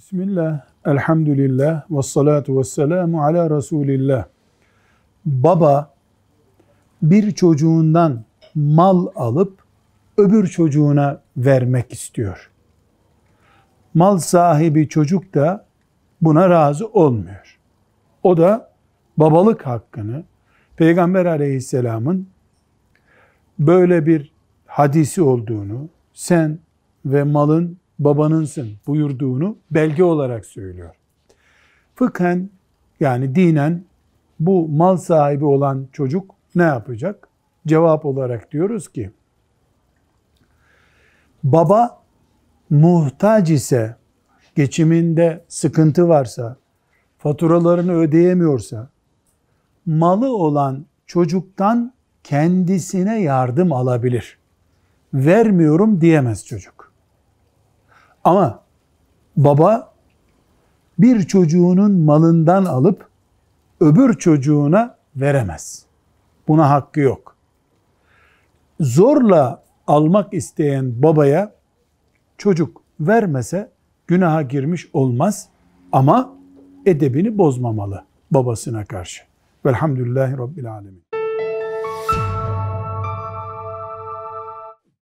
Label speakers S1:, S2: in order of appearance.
S1: Bismillah, elhamdülillah, ve salatu ve selamu ala Resulillah. Baba bir çocuğundan mal alıp öbür çocuğuna vermek istiyor. Mal sahibi çocuk da buna razı olmuyor. O da babalık hakkını Peygamber aleyhisselamın böyle bir hadisi olduğunu, sen ve malın babanınsın buyurduğunu
S2: belge olarak söylüyor.
S1: Fıkhen yani dinen bu mal sahibi olan çocuk ne yapacak? Cevap olarak diyoruz ki baba muhtaç ise geçiminde sıkıntı varsa, faturalarını ödeyemiyorsa, malı olan çocuktan kendisine yardım alabilir. Vermiyorum diyemez çocuk. Ama baba bir çocuğunun malından alıp öbür çocuğuna veremez. Buna hakkı yok. Zorla almak isteyen babaya çocuk vermese günaha girmiş olmaz ama edebini bozmamalı babasına karşı. Velhamdülillahi Rabbil Alemin.